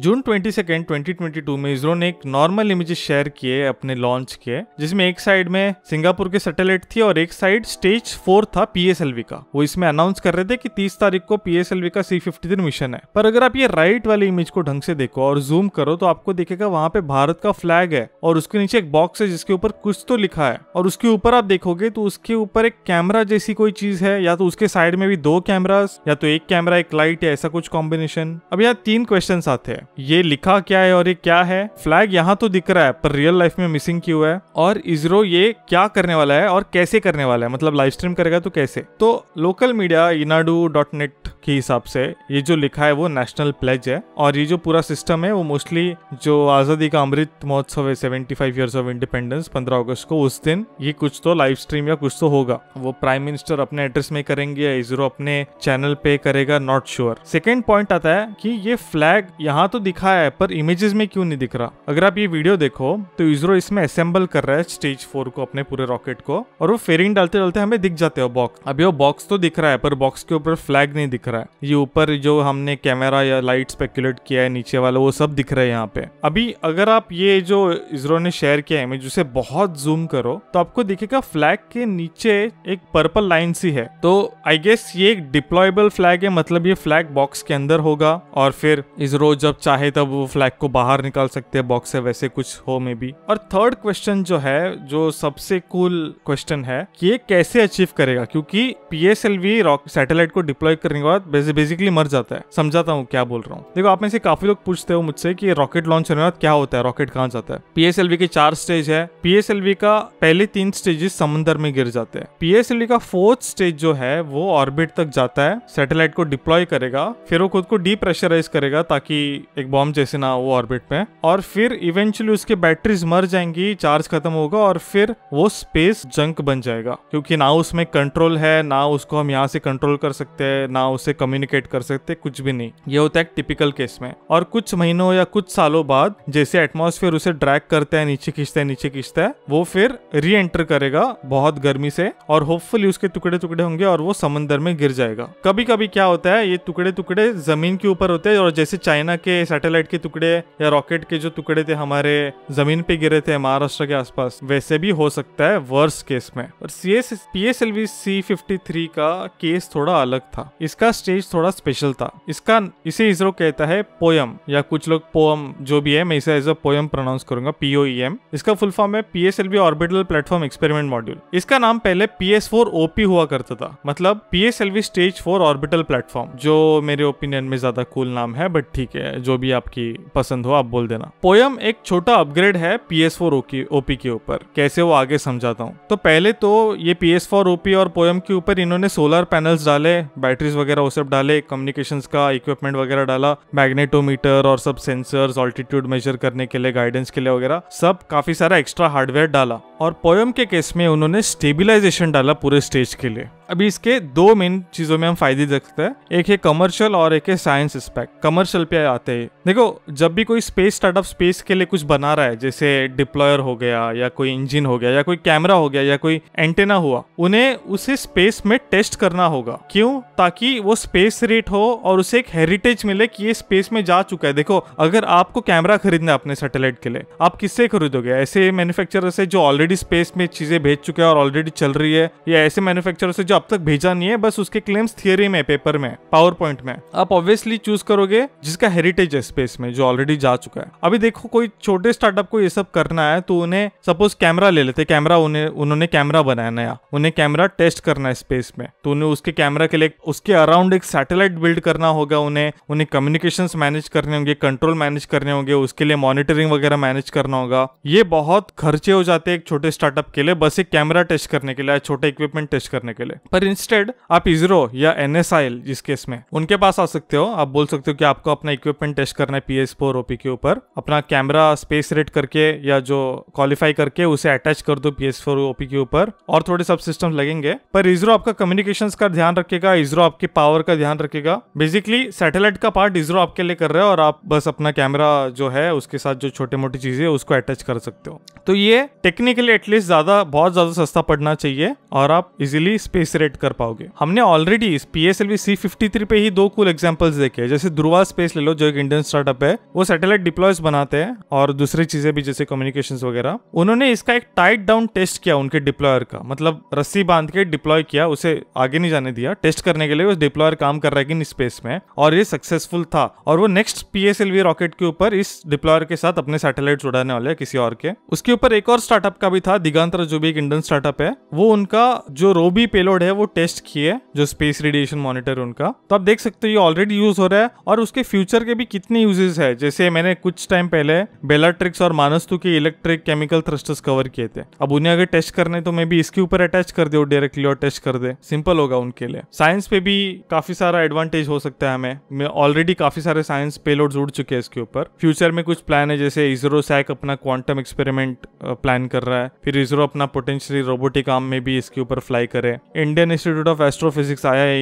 जून twenty second twenty twenty two में इसरो ने एक नॉर्मल इमेजेस शेयर किए अपने लॉन्च के जिसमें एक साइड में सिंगापुर के सैटेलाइट थी और एक साइड स्टेज फोर था पीएसएलवी का वो इसमें अनाउंस कर रहे थे कि 30 तारीख को पीएसएलवी का सी फिफ्टी मिशन है पर अगर आप ये राइट वाले इमेज को ढंग से देखो और जूम करो तो आपको देखेगा वहाँ पे भारत का फ्लैग है और उसके नीचे एक बॉक्स है जिसके ऊपर कुछ तो लिखा है और उसके ऊपर आप देखोगे तो उसके ऊपर एक कैमरा जैसी कोई चीज है या तो उसके साइड में भी दो कैमराज या तो एक कैमरा एक लाइट या ऐसा कुछ कॉम्बिनेशन अब यहाँ तीन क्वेश्चन आते हैं ये लिखा क्या है और ये क्या है फ्लैग यहाँ तो दिख रहा है पर रियल लाइफ में मिसिंग क्यों है और इसरो ये क्या करने वाला है और कैसे करने वाला है मतलब लाइव स्ट्रीम करेगा तो कैसे तो local media Eenadu dot net के हिसाब से ये जो लिखा है वो नेशनल प्लेज है और ये जो पूरा सिस्टम है वो मोस्टली जो आजादी का अमृत महोत्सव है seventy five year of independence पंद्रह अगस्त को उस दिन ये कुछ तो लाइव स्ट्रीम या कुछ तो होगा वो प्राइम मिनिस्टर अपने एड्रेस में करेंगे या इसरो अपने चैनल पे करेगा नॉट श्योर सेकेंड पॉइंट आता है कि ये फ्लैग यहाँ तो दिखाया है पर इमेजेस में क्यों नहीं दिख रहा अगर आप ये वीडियो देखो तो इसरो इसमें असेंबल कर रहा है स्टेज फोर को अपने पूरे रॉकेट को और वो फेरिंग डालते डालते हमें दिख जाते हो बॉक्स अभी वो बॉक्स तो दिख रहा है पर बॉक्स के ऊपर फ्लैग नहीं दिख रहा है ये ऊपर जो हमने कैमरा या लाइट स्पेक्यूलेट किया है नीचे वाला वो सब दिख रहा है यहाँ पे अभी अगर आप ये जो इसरो ने शेयर किया है इमेज उसे बहुत जूम करो तो आपको दिखेगा फ्लैग के नीचे एक पर्पल लाइन सी है तो आई गेस ये एक डिप्लॉयबल फ्लैग है मतलब ये फ्लैग बॉक्स के अंदर होगा और फिर इसरो जब चाहे तब वो फ्लैग को बाहर निकाल सकते हैं बॉक्स से वैसे कुछ हो मे बी और थर्ड क्वेश्चन जो है जो सबसे कूल क्वेश्चन है कि ये कैसे अचीव करेगा क्योंकि P S L V rock satellite को डिप्लॉय करने के बाद बेसिकली मर जाता है समझाता हूँ क्या बोल रहा हूँ देखो आप में से काफी लोग पूछते हो मुझसे कि रॉकेट लॉन्च होने के बाद क्या होता है रॉकेट कहाँ जाता है पी एस एल वी के चार स्टेज है पी एस एल वी का पहले तीन स्टेजेस समुन्दर में गिर जाते हैं पी एस एल वी का फोर्थ स्टेज जो है वो ऑर्बिट तक जाता है सैटेलाइट को डिप्लॉय करेगा फिर वो खुद को डीप्रेशराइज करेगा ताकि एक बॉम्ब जैसे ना वो ऑर्बिट पे और फिर इवेंचुअली उसके बैटरीज मर जाएंगी चार्ज खत्म होगा और फिर वो स्पेस जंक बन जाएगा क्योंकि ना उसमें कंट्रोल है ना उसको हम यहाँ से कंट्रोल कर सकते हैं ना उसे कम्युनिकेट कर सकते कुछ भी नहीं ये होता है टिपिकल केस में और कुछ महीनों या कुछ सालों बाद जैसे एटमोसफेयर उसे ड्रैक करता है नीचे खींचता है नीचे खींचता है वो फिर री एंटर करेगा बहुत गर्मी से और होपफुली उसके टुकड़े टुकड़े होंगे और वो समंदर में गिर जाएगा कभी कभी क्या होता है ये टुकड़े टुकड़े जमीन के ऊपर होते हैं और जैसे चाइना के के सैटेलाइट के टुकड़े या रॉकेट के जो टुकड़े थे हमारे जमीन पे गिरे थे महाराष्ट्र के आसपास वैसे भी हो सकता है वर्स केस में और C S P S L V C fifty three का केस थोड़ा अलग था इसका स्टेज थोड़ा स्पेशल था इसका इसे इसरो कहता है पोयम या कुछ लोग पोयम जो भी है मैं इसे एज अ पोयम प्रोनाउंस करूंगा एम e इसका फुल फॉर्म है P S L V orbital platform experiment module इसका नाम पहले पी एस फोर ओपी हुआ करता था मतलब P S L V stage four orbital platform जो मेरे ओपिनियन में ज्यादा कूल नाम है बट ठीक है जो भी आपकी पसंद हो आप बोल देना पोयम एक छोटा अपग्रेड है पी एस फोर ओपी के ऊपर कैसे वो आगे समझाता हूँ तो पहले तो ये पी एस फोर ओपी और पोयम के ऊपर इन्होंने सोलर पैनल्स डाले बैटरीज वगैरह वो सब डाले कम्युनिकेशन का इक्विपमेंट वगैरह डाला मैग्नेटोमीटर और सब सेंसर्स ऑल्टीट्यूड मेजर करने के लिए गाइडेंस के लिए वगैरह सब काफी सारा एक्स्ट्रा हार्डवेयर डाला और पोयम के केस में उन्होंने स्टेबिलाइजेशन डाला पूरे स्टेज के लिए अभी इसके दो मेन चीजों में हम फायदे देख सकते हैं एक है कमर्शियल और एक है साइंस एस्पेक्ट कमर्शियल पे आते हैं देखो जब भी कोई स्पेस स्टार्टअप स्पेस के लिए कुछ बना रहा है जैसे डिप्लॉयर हो गया या कोई इंजन हो गया या कोई कैमरा हो गया या कोई एंटेना हुआ उन्हें उसे स्पेस में टेस्ट करना होगा क्यों ताकि वो स्पेस रेट हो और उसे एक हेरिटेज मिले कि ये स्पेस में जा चुका है देखो अगर आपको कैमरा खरीदना है अपने सैटेलाइट के लिए आप किससे खरीदोगे ऐसे मैन्युफैक्चरर से जो ऑलरेडी ऑलरेडी स्पेस में चीजें भेज चुके हैं और ऑलरेडी चल रही है या ऐसे मैन्युफैक्चरर से जो अब तक भेजा नहीं है बस उसके क्लेम्स थियरी में पेपर में पावर पॉइंट में आप ऑब्वियसली चूज करोगे जिसका हेरिटेज है स्पेस में जो ऑलरेडी जा चुका है अभी देखो कोई छोटे स्टार्टअप को ये सब करना है तो उन्हें सपोज कैमरा ले लेते कैमरा उन्हें उन्होंने कैमरा बनाया नया उन्हें कैमरा टेस्ट करना है स्पेस में तो उन्हें उसके कैमरा के लिए उसके अराउंड एक सैटेलाइट बिल्ड करना होगा उन्हें उन्हें कम्युनिकेशन मैनेज करने होंगे कंट्रोल मैनेज करने होंगे उसके लिए मॉनिटरिंग वगैरह मैनेज करना होगा ये बहुत खर्चे हो जाते हैं एक छोटे छोटे स्टार्टअप के लिए बस एक कैमरा टेस्ट करने के लिए छोटे इक्विपमेंट टेस्ट करने के लिए पर इंस्टेड आप इजरो या एन एस आई एल जिस केस में उनके पास आ सकते हो आप बोल सकते हो कि आपको अपना इक्विपमेंट टेस्ट करना है पी एस फोर ओपी के ऊपर अपना कैमरा स्पेस रेट करके या जो क्वालिफाई करके उसे अटैच कर दो पी एस फोर ओपी के ऊपर और थोड़े सब सिस्टम लगेंगे पर इसरो आपका कम्युनिकेशन का ध्यान रखेगा इसरो आपके पावर का ध्यान रखेगा बेसिकली सैटेलाइट का पार्ट इसरो आपके लिए कर रहे हो और आप बस अपना कैमरा जो है उसके साथ जो छोटे मोटी चीजें उसको अटैच कर सकते हो तो ये टेक्निकल के लिए एटलीस्ट ज़्यादा बहुत ज़्यादा सस्ता पड़ना चाहिए और आप इजीली स्पेस रेट कर पाओगे हमने ऑलरेडी इस पी एस एल पे ही दो कुल एग्जाम्पल्स देखे जैसे ध्रुवा स्पेस ले लो जो एक इंडियन स्टार्टअप है वो सैटेलाइट डिप्लॉयज बनाते हैं और दूसरी चीज़ें भी जैसे कम्युनिकेशन वगैरह उन्होंने इसका एक टाइट डाउन टेस्ट किया उनके डिप्लॉयर का मतलब रस्सी बांध के डिप्लॉय किया उसे आगे नहीं जाने दिया टेस्ट करने के लिए उस डिप्लॉयर काम कर रहा है इन स्पेस में और ये सक्सेसफुल था और वो नेक्स्ट पी रॉकेट के ऊपर इस डिप्लॉयर के साथ अपने सैटेलाइट उड़ाने वाले किसी और के उसके ऊपर एक और स्टार्टअप का भी था दिगांतर जो भी एक इंडियन स्टार्टअप है वो उनका जो रोबी पेलोड है वो टेस्ट किए जो स्पेस रेडिएशन मॉनिटर उनका तो आप देख सकते हो ये ऑलरेडी यूज हो रहा है और उसके फ्यूचर के भी कितने यूजेस है जैसे मैंने कुछ टाइम पहले बेलाट्रिक्स और मानस्तु के इलेक्ट्रिक केमिकल थ्रस्टर्स कवर किए थे अब उन्हें अगर टेस्ट करने तो मे भी इसके ऊपर अटैच कर दे डायरेक्टली और टेस्ट कर दे सिंपल होगा उनके लिए साइंस पे भी काफी सारा एडवांटेज हो सकता है हमें मैं ऑलरेडी काफी सारे साइंस पेलोड जुड़ चुके हैं इसके ऊपर फ्यूचर में कुछ प्लान है जैसे इसरो सैक अपना क्वांटम एक्सपेरिमेंट प्लान कर रहा है है फिर इसरो अपना पोटेंशियली रोबोटिक आर्म में भी इसके ऊपर फ्लाई करे इंडियन इंस्टीट्यूट ऑफ एस्ट्रोफिजिक्स आया है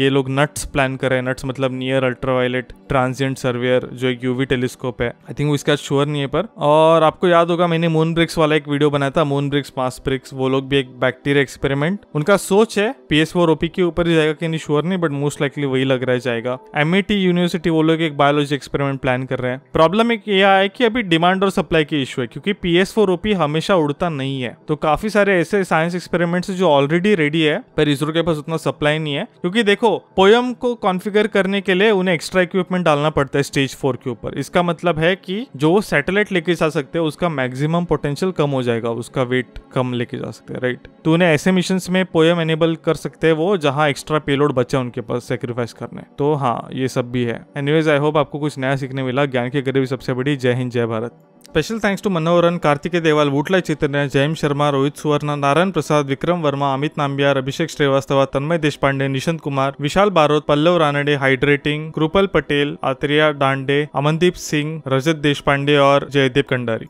ये लोग नट्स प्लान करे नट्स मतलब नियर अल्ट्रावायलेट ट्रांसजेंट सर्वेयर जो एक यूवी टेलीस्कोप है आई थिंक इसका श्योर नहीं है पर और आपको याद होगा मैंने मून ब्रिक्स वाला एक वीडियो बनाया था मून ब्रिक्स मास ब्रिक्स वो लोग भी एक बैक्टीरिया एक्सपेरिमेंट उनका सोच है पी एस फोर ओपी के ऊपर ही जाएगा कि नहीं श्योर नहीं बट मोस्ट लाइकली वही लग रहा है जाएगा एम यूनिवर्सिटी e वो लोग एक बायोलॉजी एक्सपेरिमेंट प्लान कर रहे हैं प्रॉब्लम एक यह है कि अभी डिमांड और सप्लाई की इशू है क्योंकि पी एस फोर ओपी हमेशा उड़ता पता नहीं है तो काफी सारे ऐसे साइंस एक्सपेरिमेंट्स जो ऑलरेडी रेडी है पर इसरो के पास उतना सप्लाई नहीं है क्योंकि देखो पोयम को कॉन्फिगर करने के लिए उन्हें एक्स्ट्रा इक्विपमेंट डालना पड़ता है स्टेज फोर के ऊपर इसका मतलब है कि जो सैटेलाइट लेके जा सकते हैं उसका मैक्सिमम पोटेंशियल कम हो जाएगा उसका वेट कम लेके जा सकते हैं राइट तो उन्हें ऐसे मिशन में पोयम एनेबल कर सकते हैं वो जहाँ एक्स्ट्रा पेलोड बचा उनके पास सेक्रीफाइस करने तो हाँ ये सब भी है एनीवेज आई होप आपको कुछ नया सीखने मिला ज्ञान की गरीबी सबसे बड़ी Jai Hind Jai Bharat special thanks to Manoharan Karthike Deval Vutla चित्र करण्यास जयम शर्मा रोहित सुवर्ण नारायण प्रसाद विक्रम वर्मा अमित नांबियार अभिषेक श्रीवास्तव तन्मय देशपांडे निशंत कुमार विशाल बारोत पल्लव रानडे हाइड्रेटिंग कृपल पटेल आत्रिया डांडे अमनदीप सिंह रजत देशपांडे और जयदीप कंडारी